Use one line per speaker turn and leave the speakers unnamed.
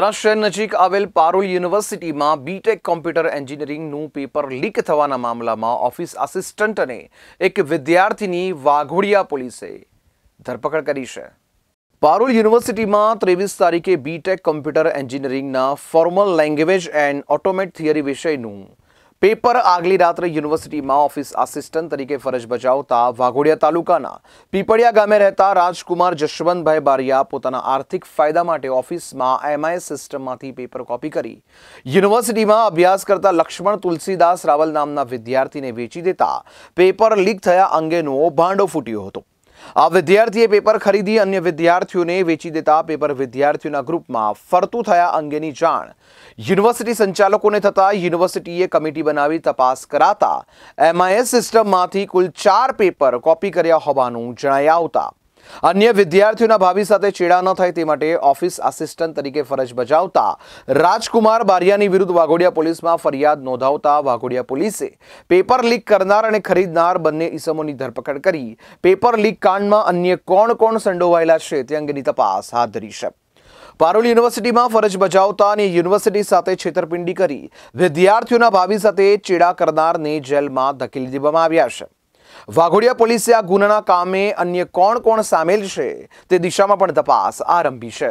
વડોદરા શહેર નજીક આવેલ પારોલ યુનિવર્સિટીમાં બીટેક કોમ્પ્યુટર એન્જિનિયરિંગનું પેપર લીક થવાના મામલામાં ઓફિસ આસિસ્ટન્ટને એક વિદ્યાર્થીની વાઘોડિયા પોલીસે ધરપકડ કરી છે પારોલ યુનિવર્સિટીમાં ત્રેવીસ તારીખે બીટેક કોમ્પ્યુટર એન્જિનિયરિંગના formal language and automata theory વિષયનું પેપર આગલી રાત્રે યુનિવર્સિટીમાં ઓફિસ આસિસ્ટન્ટ તરીકે ફરજ બજાવતા વાઘોડિયા તાલુકાના પીપળિયા ગામે રહેતા રાજકુમાર જશવંતભાઈ બારિયા પોતાના આર્થિક ફાયદા માટે ઓફિસમાં એમઆઈએસ સિસ્ટમમાંથી પેપર કોપી કરી યુનિવર્સિટીમાં અભ્યાસ કરતા લક્ષ્મણ તુલસીદાસ રાવલ નામના વિદ્યાર્થીને વેચી દેતા પેપર લીક થયા અંગેનો ભાંડો ફૂટ્યો હતો આ વિદ્યાર્થીએ પેપર ખરીદી અન્ય વિદ્યાર્થીઓને વેચી દેતા પેપર વિદ્યાર્થીઓના ગ્રુપમાં ફરતું થયા અંગેની જાણ યુનિવર્સિટી સંચાલકોને થતાં યુનિવર્સિટીએ કમિટી બનાવી તપાસ કરાતા એમઆઈએસ સિસ્ટમમાંથી કુલ ચાર પેપર કોપી કર્યા હોવાનું જણાયા આવતા અન્ય વિદ્યાર્થીઓના ભાવિ સાથે ચેડા ન થાય તે માટે ઓફિસ આસિસ્ટન્ટ તરીકે ફરજ બજાવતા રાજકુમાર બારિયાની વિરુદ્ધ વાઘોડિયા પોલીસમાં ફરિયાદ નોંધાવતા વાઘોડિયા પોલીસે પેપર લીક કરનાર અને ખરીદનાર બંને ઇસમોની ધરપકડ કરી પેપર લીક કાંડમાં અન્ય કોણ કોણ સંડોવાયેલા છે તે અંગેની તપાસ હાથ ધરી છે પારોલ યુનિવર્સિટીમાં ફરજ બજાવતા અને યુનિવર્સિટી સાથે છેતરપિંડી કરી વિદ્યાર્થીઓના ભાવિ સાથે ચેડા કરનારને જેલમાં ધકેલી દેવામાં આવ્યા છે વાઘોડિયા પોલીસે આ ગુનાના કામે અન્ય કોણ કોણ સામેલ છે તે દિશામાં પણ તપાસ આરંભી છે